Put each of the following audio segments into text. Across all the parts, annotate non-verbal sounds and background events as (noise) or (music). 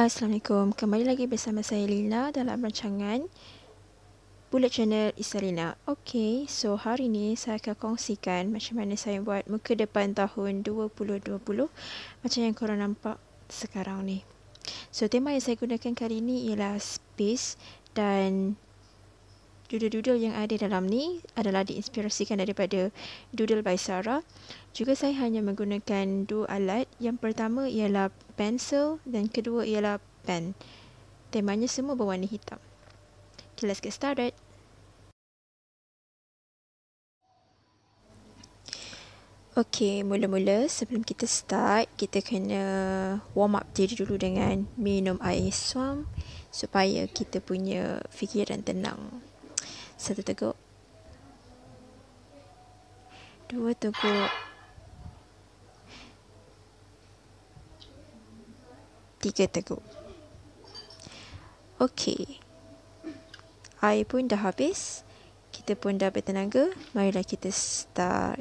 Assalamualaikum. Kembali lagi bersama saya Lina dalam rancangan Bullet Channel Isarina. Okey, so hari ini saya akan kongsikan macam mana saya buat muka depan tahun 2020 macam yang korang nampak sekarang ni. So tema yang saya gunakan kali ini ialah space dan doodle-doodle yang ada dalam ni adalah diinspirasikan daripada doodle by Sarah. Juga saya hanya menggunakan dua alat. Yang pertama ialah pencil dan kedua ialah pen. Temanya semua berwarna hitam. Okay, let's get started. Okay, mula-mula sebelum kita start, kita kena warm up diri dulu dengan minum air suam supaya kita punya fikiran tenang. Satu teguk. Dua teguk. Tiga teguk. Okey. Air pun dah habis. Kita pun dah bertenaga. Marilah kita start.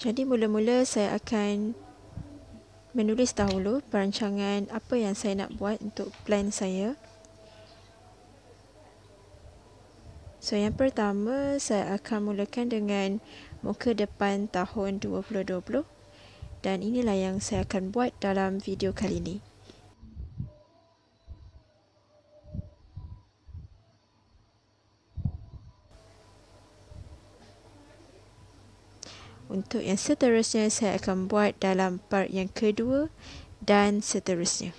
Jadi mula-mula saya akan menulis dahulu perancangan apa yang saya nak buat untuk plan saya. So yang pertama saya akan mulakan dengan muka depan tahun 2020 dan inilah yang saya akan buat dalam video kali ini. untuk yang seterusnya saya akan buat dalam part yang kedua dan seterusnya.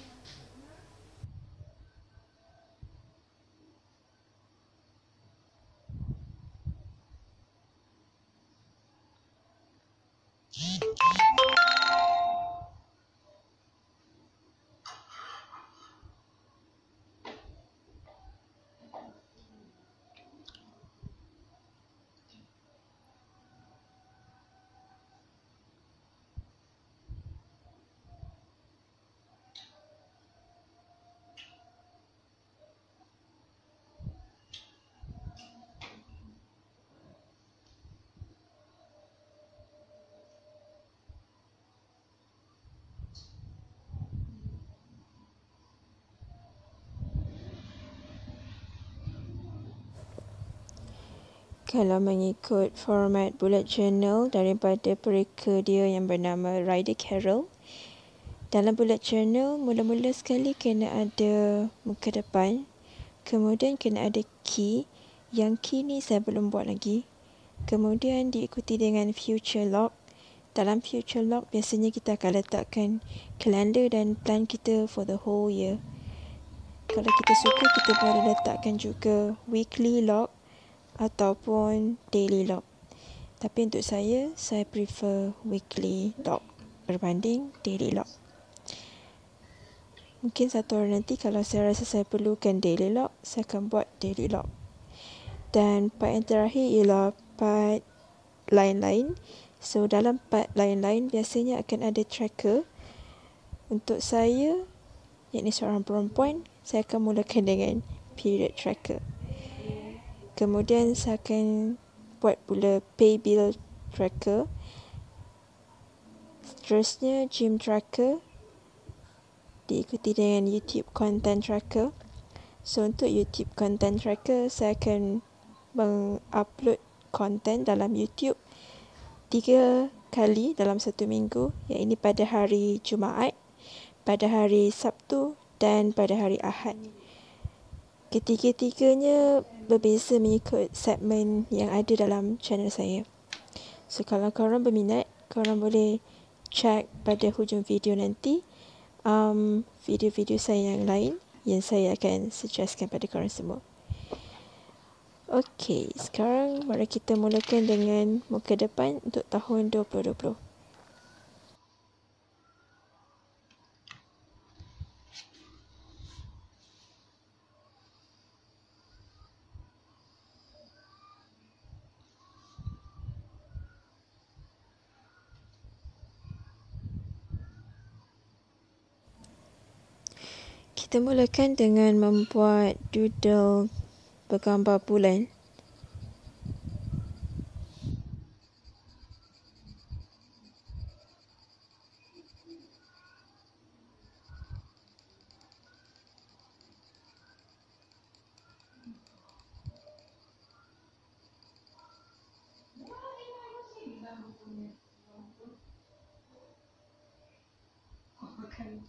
kalau mengikut format bullet journal daripada pereka dia yang bernama Ryder Carroll. Dalam bullet journal, mula-mula sekali kena ada muka depan. Kemudian kena ada key. Yang key ni saya belum buat lagi. Kemudian diikuti dengan future log. Dalam future log, biasanya kita akan letakkan kalender dan plan kita for the whole year. Kalau kita suka, kita boleh letakkan juga weekly log ataupun daily log. Tapi untuk saya, saya prefer weekly log berbanding daily log. Mungkin satu hari nanti kalau saya rasa saya perlukan daily log, saya akan buat daily log. Dan part yang terakhir ialah part lain-lain. So dalam part lain-lain biasanya akan ada tracker. Untuk saya, yakni seorang perempuan, saya akan mulakan dengan period tracker kemudian saya akan buat pula pay bill tracker seterusnya gym tracker diikuti dengan youtube content tracker so untuk youtube content tracker saya akan mengupload content dalam youtube tiga kali dalam satu minggu yang ini pada hari Jumaat pada hari Sabtu dan pada hari Ahad ketiga-tiganya berbeza mengikut segmen yang ada dalam channel saya. So kalau korang berminat, korang boleh check pada hujung video nanti um, video-video saya yang lain yang saya akan suggestkan pada korang semua. Okay, sekarang mari kita mulakan dengan muka depan untuk tahun 2020. kita mulakan dengan membuat doodle bergambar bulan. Okay.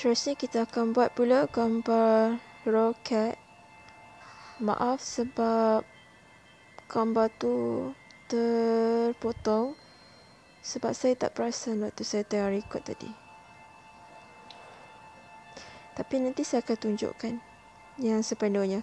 Seterusnya kita akan buat pula gambar roket. Maaf sebab gambar tu terpotong sebab saya tak perasan waktu saya tengah record tadi. Tapi nanti saya akan tunjukkan yang sepenuhnya.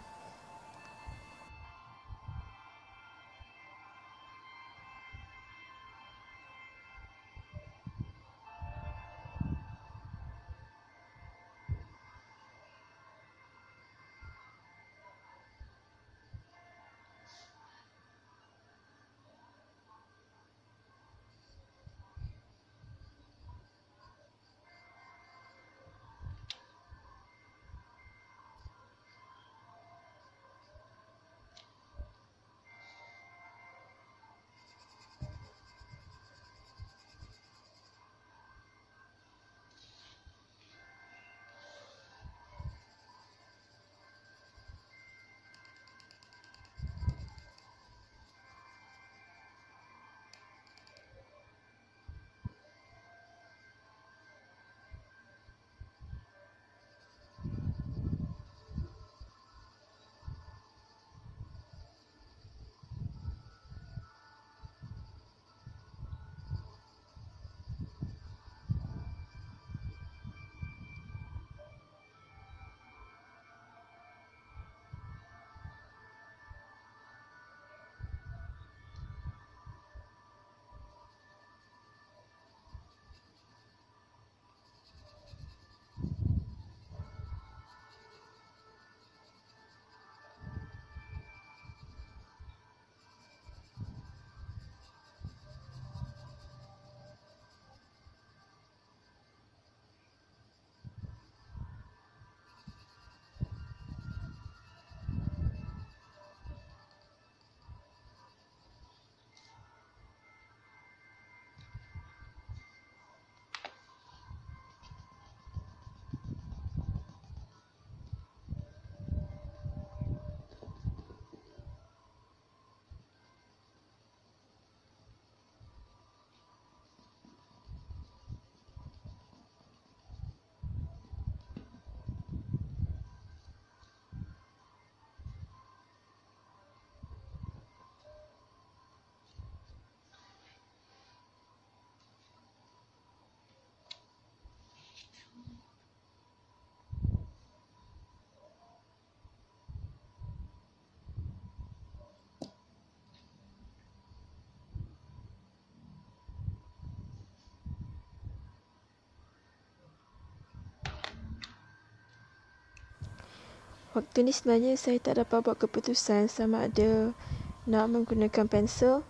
Waktu ni sebenarnya saya tak dapat buat keputusan sama ada nak menggunakan pensel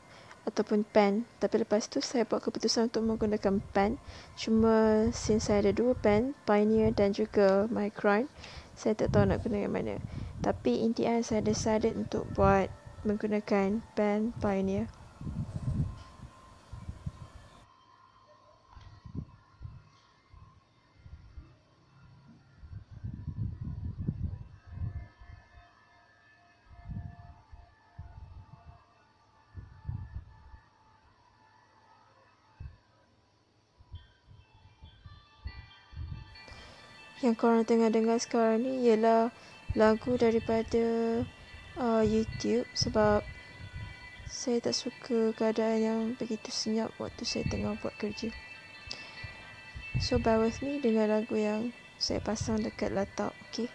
ataupun pen. Tapi lepas tu saya buat keputusan untuk menggunakan pen. Cuma since saya ada dua pen, Pioneer dan juga Micron, saya tak tahu nak guna yang mana. Tapi in the end saya decided untuk buat menggunakan pen Pioneer. yang korang tengah dengar sekarang ni ialah lagu daripada uh, YouTube sebab saya tak suka keadaan yang begitu senyap waktu saya tengah buat kerja. So bear with me dengan lagu yang saya pasang dekat laptop, okay?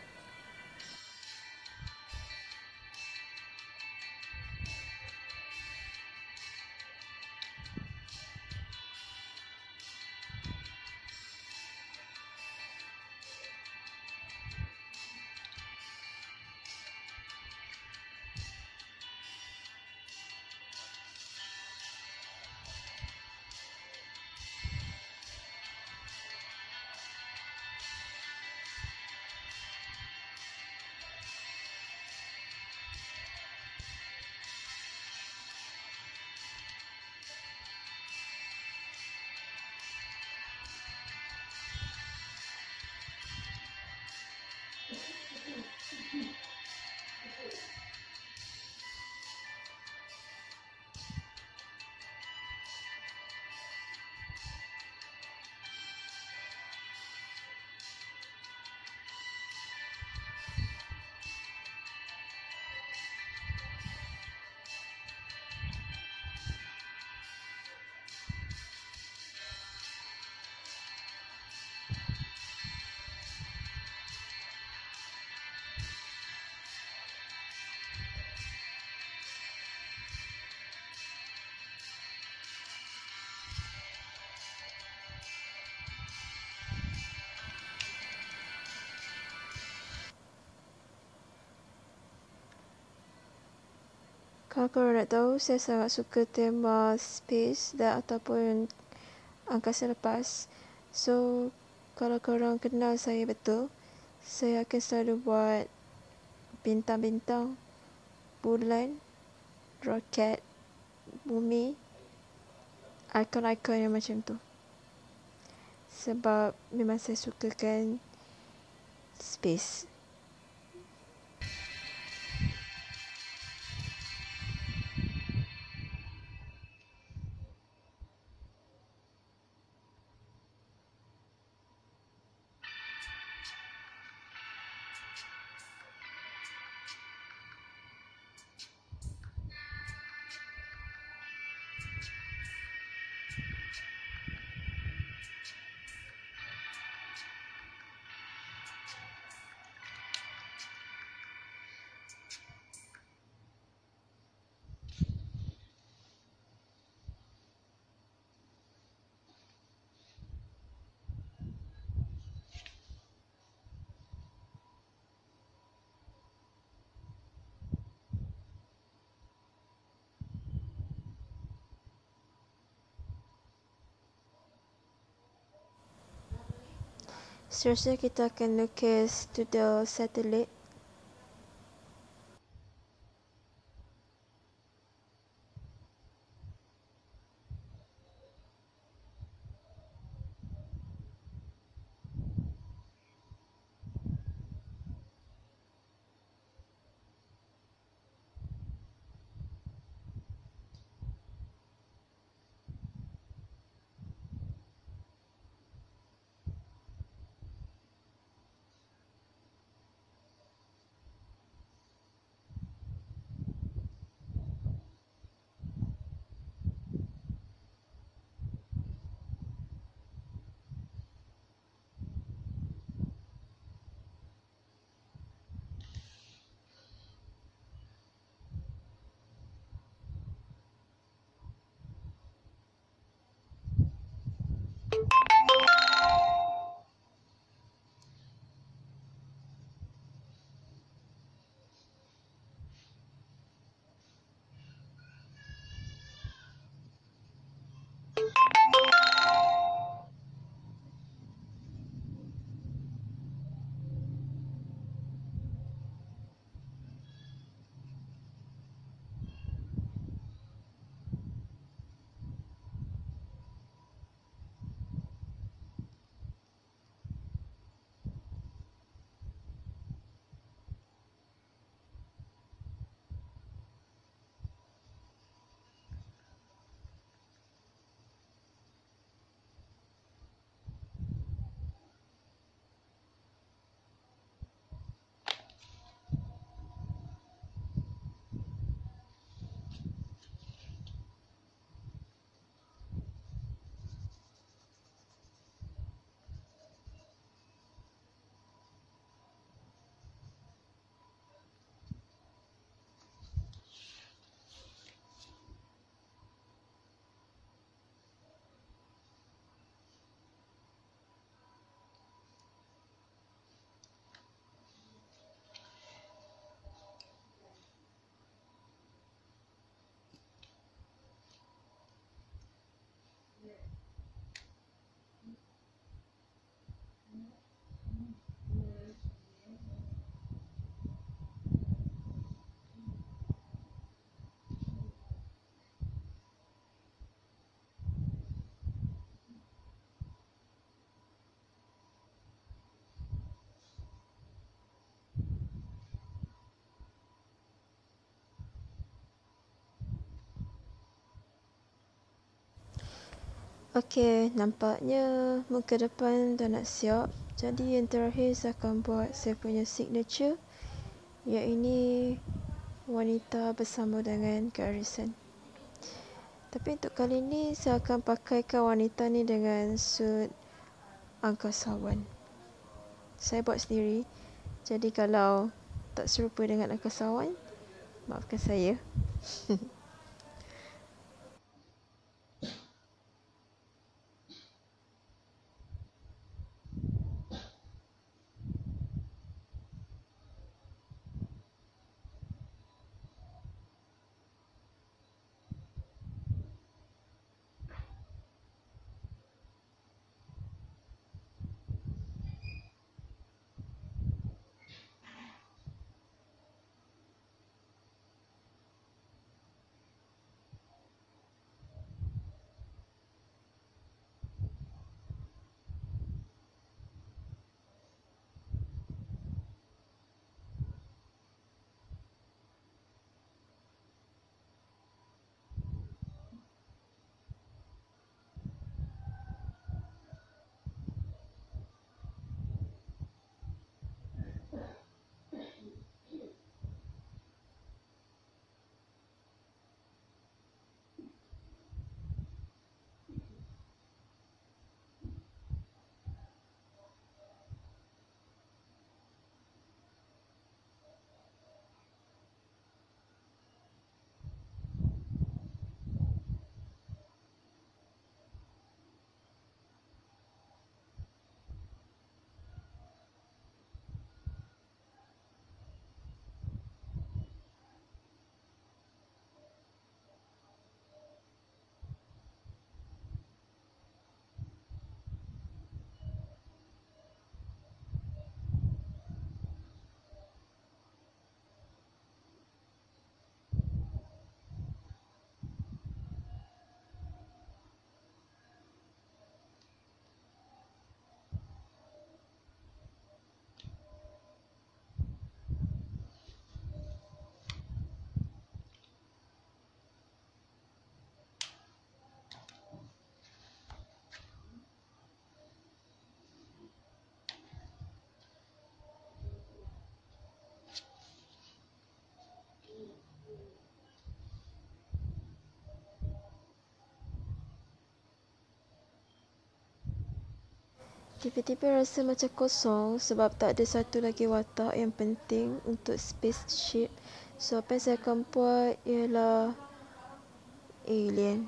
Kalau korang tahu, saya sangat suka tema space dan ataupun angkasa lepas. So, kalau korang kenal saya betul, saya akan selalu buat bintang-bintang, bulan, roket, bumi, ikon-ikon yang macam tu. Sebab memang saya sukakan space. Seterusnya kita akan lukis to the satellite. Okey, nampaknya muka depan dah nak siap. Jadi yang terakhir saya akan buat saya punya signature. Ya ini wanita bersama dengan garisan. Tapi untuk kali ini saya akan pakaikan wanita ni dengan suit angkasawan. Saya buat sendiri. Jadi kalau tak serupa dengan angkasawan, maafkan saya. (laughs) Tiba-tiba rasa macam kosong sebab tak ada satu lagi watak yang penting untuk spaceship. So apa yang saya akan buat ialah alien.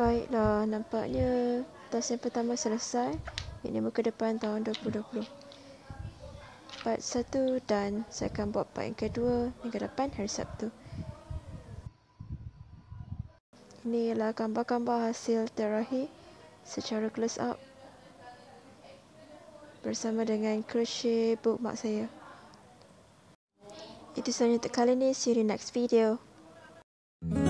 Baiklah, nampaknya tas yang pertama selesai. Ini muka depan tahun 2020. Part 1 dan saya akan buat part yang kedua minggu depan hari Sabtu. Ini adalah gambar-gambar hasil terakhir secara close up bersama dengan crochet mak saya. Itu sahaja untuk kali ini. See you in next video. Thank you.